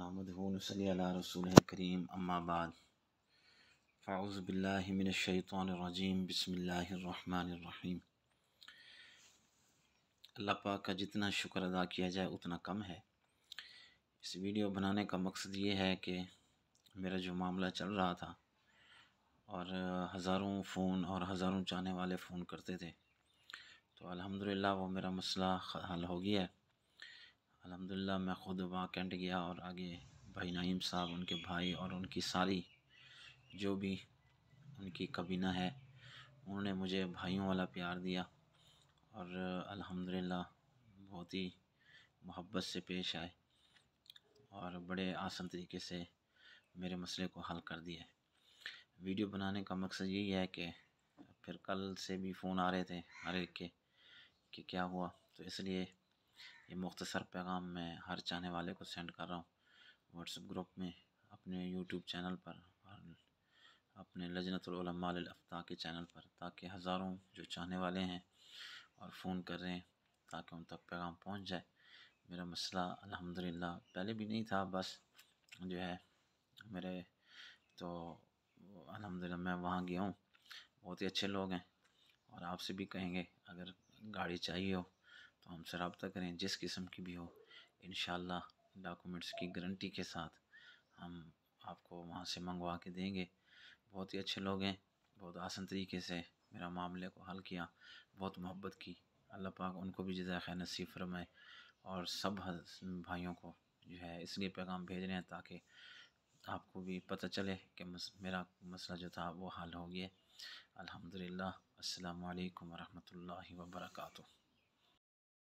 नामदूनसली रसूल करीम अम्माबाद फ़ाउज़बिल्लिमिनशैतरजीम बसमीम अल्लाह पाक का जितना शुक्र अदा किया जाए उतना कम है इस वीडियो बनाने का मकसद ये है कि मेरा जो मामला चल रहा था और हज़ारों फ़ोन और हज़ारों चाहने वाले फ़ोन करते थे तो अल्हम्दुलिल्लाह वो मेरा मसला हल हो गया है अलहमदिल्ला मैं ख़ुद वहाँ कैंट गया और आगे भाई नाइम साहब उनके भाई और उनकी सारी जो भी उनकी कबीना है उन्होंने मुझे भाइयों वाला प्यार दिया और अल्हम्दुलिल्लाह बहुत ही मोहब्बत से पेश आए और बड़े आसान तरीके से मेरे मसले को हल कर दिया वीडियो बनाने का मकसद यही है कि फिर कल से भी फ़ोन आ रहे थे हर एक के कि क्या हुआ तो इसलिए ये मुख्तसर पैगाम मैं हर चाहने वाले को सेंड कर रहा हूँ व्हाट्सएप ग्रुप में अपने यूट्यूब चैनल पर और अपने लजनतलमा के चैनल पर ताकि हज़ारों जो चाहने वाले हैं और फ़ोन कर रहे हैं ताकि उन तक पैगाम पहुँच जाए मेरा मसला अलहमदिल्ला पहले भी नहीं था बस जो है मेरे तो अलहमदिल्ला मैं वहाँ गया हूँ बहुत ही अच्छे लोग हैं और आपसे भी कहेंगे अगर गाड़ी चाहिए हो तो हमसे रबता करें जिस किस्म की भी हो इन डॉक्यूमेंट्स की गारंटी के साथ हम आपको वहाँ से मंगवा के देंगे बहुत ही अच्छे लोग हैं बहुत आसान तरीके से मेरा मामले को हल किया बहुत मोहब्बत की अल्लाह पाक उनको भी जजाक खैर नसीब फरमाए और सब भाइयों को जो है इसलिए पैगाम भेज रहे हैं ताकि आपको भी पता चले कि मस, मेरा मसला जो था वो हल हो गया अलहमदिल्ला असलकम वालेकुम वर्का